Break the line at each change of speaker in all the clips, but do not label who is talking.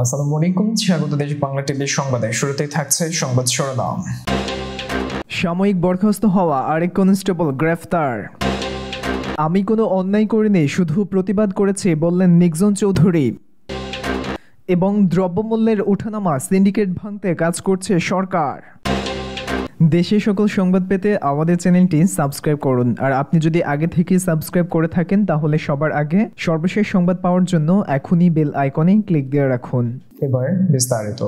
আসসালামু আলাইকুম স্বাগত দেশ বাংলা টিভির সংবাদে শুরুতেই থাকছে সংবাদ শিরোনাম সাময়িক বরখাস্ত হওয়া আরেক কনস্টেবল গ্রেফতার আমি কোনো অন্যায় করিনি শুধু প্রতিবাদ করেছি বললেন নিকজন চৌধুরী এবং দ্রব্যমূল্যের উঠানামা সিন্ডিকেট ভাঙতে কাজ করছে সরকার দেশের সকল সংবাদ পেতে আমাদের চ্যানেলটি সাবস্ক্রাইব করুন আর আপনি যদি আগে থেকে সাবস্ক্রাইব করে থাকেন তাহলে সবার আগে সর্বশেষ সংবাদ পাওয়ার জন্য এখনই বেল আইকনে ক্লিক দিয়ে রাখুন এবার বিস্তারিত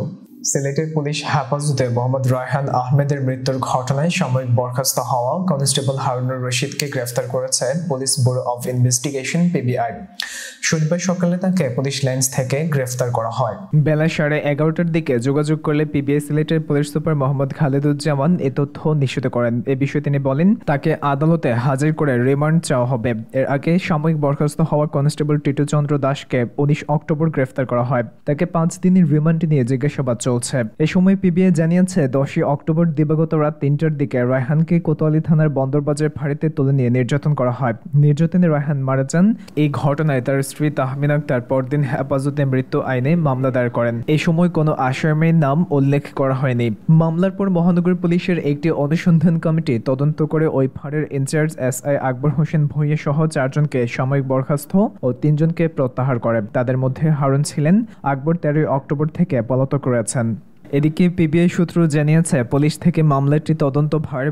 সিলেটের পুলিশ হেফাজতে মোহাম্মদ রায়হান আহমেদের মৃত্যুর ঘটনায় সাময়িক বরখাস্ত হওয়া কনস্টেবল হারুনুর রশিদকে গ্রেফতার করেছে Police Bureau of Investigation PBI শনিবার সকালে তাকে পুলিশ লাইন্স থেকে গ্রেফতার করা হয় বেলা সাড়ে এগারোটার দিকে যোগাযোগ করলে পিবিআই সিলেটের পুলিশ সুপার মোহাম্মদ খালেদুজ্জামান এ তথ্য নিশ্চিত করেন এ বিষয়ে তিনি বলেন তাকে আদালতে হাজির করে রিমান্ড চাওয়া হবে এর আগে সাময়িক বরখাস্ত হওয়া কনস্টেবল টিটু চন্দ্র দাসকে উনিশ অক্টোবর গ্রেফতার করা হয় তাকে পাঁচ দিনের রিমান্ড নিয়ে জিজ্ঞাসাবাদ চলছে চলছে এ সময় পিবিএ জানিয়েছে দশই অক্টোবর দিবাগত রাত তিনটার দিকে রায়হানকে কোতোয়ালি থানার বন্দরবাজার ফাঁড়িতে তুলে নিয়ে নির্যাতন করা হয় নির্যাতনে রায়হান মারা যান এই ঘটনায় তার স্ত্রী তাহমিন আক্তার পরদিন হেফাজতে মৃত্যু আইনে মামলা দায়ের করেন এই সময় কোনো আসামির নাম উল্লেখ করা হয়নি মামলার পর মহানগর পুলিশের একটি অনুসন্ধান কমিটি তদন্ত করে ওই ফাঁড়ের incharge S I Akbar Hossain Bhuiyan সহ চারজনকে সাময়িক বরখাস্ত ও তিনজনকে প্রত্যাহার করে তাদের মধ্যে হারুন ছিলেন আকবর তেরোই অক্টোবর থেকে পলাতক রয়েছেন এদিকে পিবিআই সূত্র জানিয়েছে পুলিশ থেকে মামলাটি তদন্তভার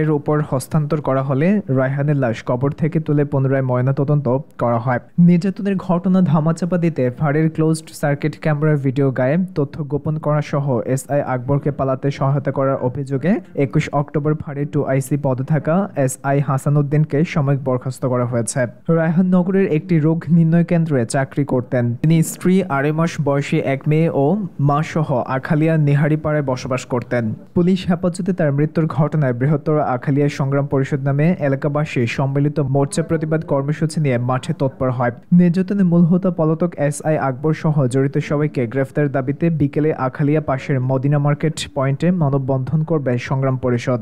এর উপর হস্তান্তর করা হলে রায়হানের লাশ কবর থেকে তুলে পুনরায় ময়নাতদন্ত করা হয় নির্যাতনের ঘটনা ধামাচাপা দিতে ভাড়ের ক্লোজড সার্কিট ক্যামেরার ভিডিও গায়ে তথ্য গোপন করা সহ এসআই আকবরকে পালাতে সহায়তা করার অভিযোগে একুশ অক্টোবর ভারে টু আইসি পদে থাকা এসআই হাসানুদ্দিনকে সাময়িক বরখাস্ত করা হয়েছে রায়হান নগরের একটি রোগ নির্ণয় কেন্দ্রে চাকরি করতেন তিনি স্ত্রী আড়াই মাস বয়সী এক মেয়ে ও মা সহ আখালিয়া নেহারিপাড়ায় বসবাস করতেন পুলিশ হেফাজতে তার মৃত্যুর ঘটনায় বৃহত্তর আখালিয়া সংগ্রাম পরিষদ নামে এলাকাবাসী সম্মিলিত মোর্চা প্রতিবাদ কর্মসূচি নিয়ে মাঠে তৎপর হয় নির্যাতনে মূল হোতা পলাতক এস আই আকবর সহ জড়িত সবাইকে গ্রেফতার দাবিতে বিকেলে আখালিয়া পাশের মদিনা মার্কেট পয়েন্টে মানববন্ধন করবে সংগ্রাম পরিষদ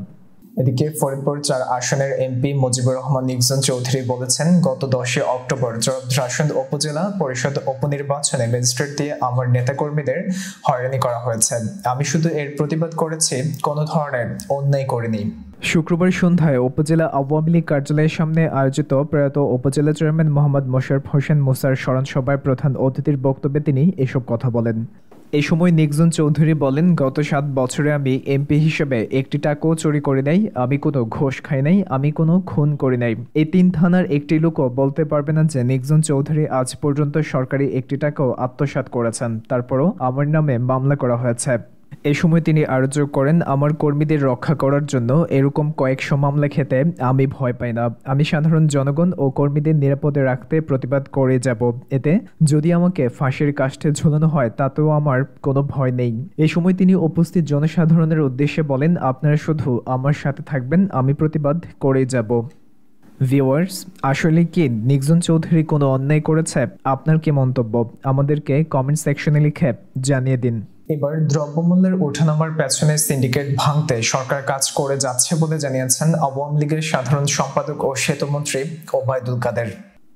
এদিকে ফরিদপুর চার আসনের এমপি মুজিবুর রহমান নিকজন চৌধুরী বলেছেন গত দশই অক্টোবর জরদ্রাসন উপজেলা পরিষদ উপনির্বাচনে ম্যাজিস্ট্রেট দিয়ে আমার নেতাকর্মীদের হয়রানি করা হয়েছে আমি শুধু এর প্রতিবাদ করেছি কোনো ধরনের অন্যায় করিনি শুক্রবার সন্ধ্যায় উপজেলা আওয়ামী লীগ কার্যালয়ের সামনে আয়োজিত প্রয়াত উপজেলা চেয়ারম্যান মোহাম্মদ মোশারফ হোসেন মুসার স্মরণ সভায় প্রধান অতিথির বক্তব্যে তিনি এসব কথা বলেন এ সময় নিকজন চৌধুরী বলেন গত সাত বছরে আমি এমপি হিসেবে একটি টাকাও চুরি করি নাই আমি কোনো ঘোষ খাই নাই আমি কোনো খুন করি নাই এই তিন থানার একটি লোকও বলতে পারবে না যে নিকজন চৌধুরী আজ পর্যন্ত সরকারি একটি টাকাও আত্মসাত করেছেন তারপরও আমার নামে মামলা করা হয়েছে এ সময় তিনি আরও করেন আমার কর্মীদের রক্ষা করার জন্য এরকম কয়েকশো মামলা খেতে আমি ভয় পাই না আমি সাধারণ জনগণ ও কর্মীদের নিরাপদে রাখতে প্রতিবাদ করে যাব এতে যদি আমাকে ফাঁসির কাষ্ঠে ঝুলানো হয় তাতেও আমার কোনো ভয় নেই এ সময় তিনি উপস্থিত জনসাধারণের উদ্দেশ্যে বলেন আপনারা শুধু আমার সাথে থাকবেন আমি প্রতিবাদ করে যাব ভিওয়ার্স আসলে কি নিকজন চৌধুরী কোনো অন্যায় করেছে আপনার কি মন্তব্য আমাদেরকে কমেন্ট সেকশনে লিখে জানিয়ে দিন এবার দ্রব্যমূল্যের ওঠানামার পেছনে সিন্ডিকেট ভাঙতে সরকার কাজ করে যাচ্ছে বলে জানিয়েছেন আওয়ামী লীগের সাধারণ সম্পাদক ও সেতুমন্ত্রী ওবায়দুল কাদের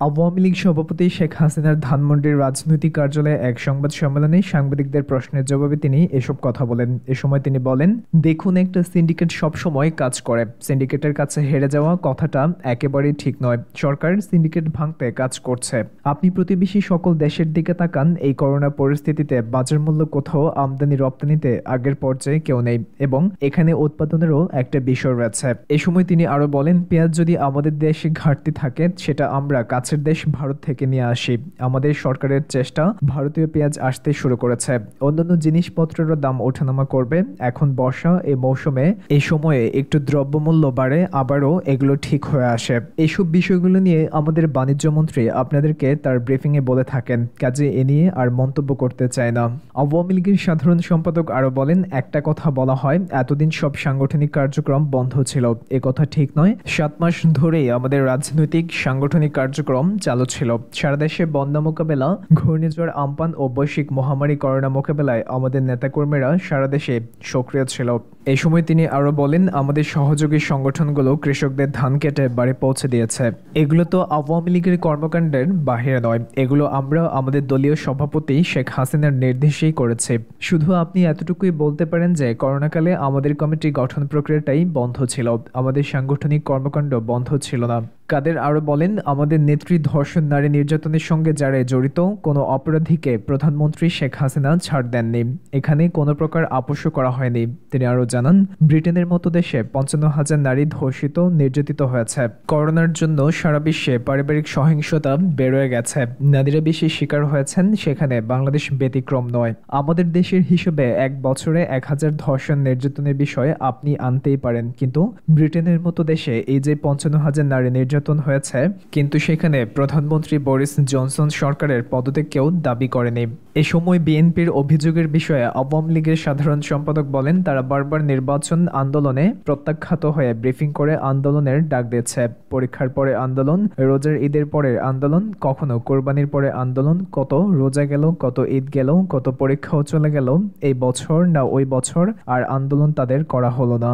আওয়ামী লীগ সভাপতি শেখ হাসিনার ধানমন্ডির রাজনৈতিক কার্যালয়ে এক সংবাদ সম্মেলনে সাংবাদিকদের প্রশ্নের জবাবে তিনি এসব কথা বলেন এ সময় তিনি বলেন দেখুন একটা সিন্ডিকেট সবসময় কাজ করে সিন্ডিকেটের কাছে হেরে যাওয়া কথাটা একেবারেই ঠিক নয় সরকার সিন্ডিকেট ভাঙতে কাজ করছে আপনি প্রতিবেশী সকল দেশের দিকে তাকান এই করোনা পরিস্থিতিতে বাজার মূল্য কোথাও আমদানি রপ্তানিতে আগের পর্যায়ে কেউ নেই এবং এখানে উৎপাদনেরও একটা বিষয় রয়েছে এ সময় তিনি আরও বলেন পেঁয়াজ যদি আমাদের দেশে ঘাটতি থাকে সেটা আমরা কাজ কাছের দেশ ভারত থেকে নিয়ে আসি আমাদের সরকারের চেষ্টা ভারতীয় পেঁয়াজ আসতে শুরু করেছে অন্যান্য জিনিসপত্রের দাম ওঠানামা করবে এখন বর্ষা এ মৌসুমে এই সময়ে একটু দ্রব্যমূল্য বাড়ে আবারও এগুলো ঠিক হয়ে আসে এইসব বিষয়গুলো নিয়ে আমাদের বাণিজ্য মন্ত্রী আপনাদেরকে তার ব্রিফিংয়ে বলে থাকেন কাজে এ নিয়ে আর মন্তব্য করতে চায় না আওয়ামী লীগের সাধারণ সম্পাদক আরও বলেন একটা কথা বলা হয় এতদিন সব সাংগঠনিক কার্যক্রম বন্ধ ছিল এ কথা ঠিক নয় সাত মাস ধরেই আমাদের রাজনৈতিক সাংগঠনিক কার্যক্রম কার্যক্রম চালু ছিল সারা দেশে বন্যা মোকাবেলা ঘূর্ণিঝড় আমপান ও বৈশ্বিক মহামারী করোনা মোকাবেলায় আমাদের নেতাকর্মীরা সারা দেশে সক্রিয় ছিল এই সময় তিনি আরও বলেন আমাদের সহযোগী সংগঠনগুলো কৃষকদের ধান কেটে বাড়ি পৌঁছে দিয়েছে এগুলো তো আওয়ামী লীগের কর্মকাণ্ডের বাহিরে নয় এগুলো আমরা আমাদের দলীয় সভাপতি শেখ হাসিনার নির্দেশেই করেছি শুধু আপনি এতটুকুই বলতে পারেন যে করোনাকালে আমাদের কমিটি গঠন প্রক্রিয়াটাই বন্ধ ছিল আমাদের সাংগঠনিক কর্মকাণ্ড বন্ধ ছিল না কাদের আরও বলেন আমাদের নেত্রী ধর্ষণ নারী নির্যাতনের সঙ্গে যারা জড়িত কোনো অপরাধীকে প্রধানমন্ত্রী শেখ হাসিনা ছাড় দেননি এখানে কোনো প্রকার আপোষ করা হয়নি তিনি আরও জানান ব্রিটেনের মতো দেশে পঞ্চান্ন হাজার নারী ধর্ষিত নির্যাতিত হয়েছে করোনার জন্য সারা বিশ্বে পারিবারিক সহিংসতা বেড়ে গেছে নারীরা বেশি শিকার হয়েছেন সেখানে বাংলাদেশ ব্যতিক্রম নয় আমাদের দেশের হিসেবে এক বছরে এক হাজার ধর্ষণ নির্যাতনের বিষয়ে আপনি আনতেই পারেন কিন্তু ব্রিটেনের মতো দেশে এই যে পঞ্চান্ন হাজার নারী নির্যাতন নির্যাতন হয়েছে কিন্তু সেখানে প্রধানমন্ত্রী বরিস জনসন সরকারের পদত্যাগকেও দাবি করেনি এ সময় বিএনপির অভিযোগের বিষয়ে আওয়ামী লীগের সাধারণ সম্পাদক বলেন তারা বারবার নির্বাচন আন্দোলনে প্রত্যাখ্যাত হয়ে ব্রিফিং করে আন্দোলনের ডাক দিয়েছে পরীক্ষার পরে আন্দোলন রোজার ঈদের পরে আন্দোলন কখনো কোরবানির পরে আন্দোলন কত রোজা গেল কত ঈদ গেল কত পরীক্ষাও চলে গেল এই বছর না ওই বছর আর আন্দোলন তাদের করা হলো না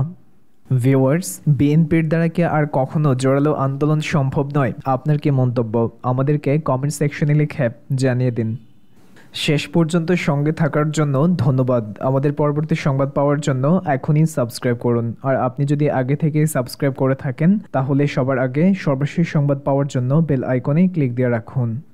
ভিউয়ার্স বিএনপির দ্বারা কি আর কখনো জোরালো আন্দোলন সম্ভব নয় আপনার কি মন্তব্য আমাদেরকে কমেন্ট সেকশনে লিখে জানিয়ে দিন শেষ পর্যন্ত সঙ্গে থাকার জন্য ধন্যবাদ আমাদের পরবর্তী সংবাদ পাওয়ার জন্য এখনই সাবস্ক্রাইব করুন আর আপনি যদি আগে থেকে সাবস্ক্রাইব করে থাকেন তাহলে সবার আগে সর্বশেষ সংবাদ পাওয়ার জন্য বেল আইকনে ক্লিক দিয়ে রাখুন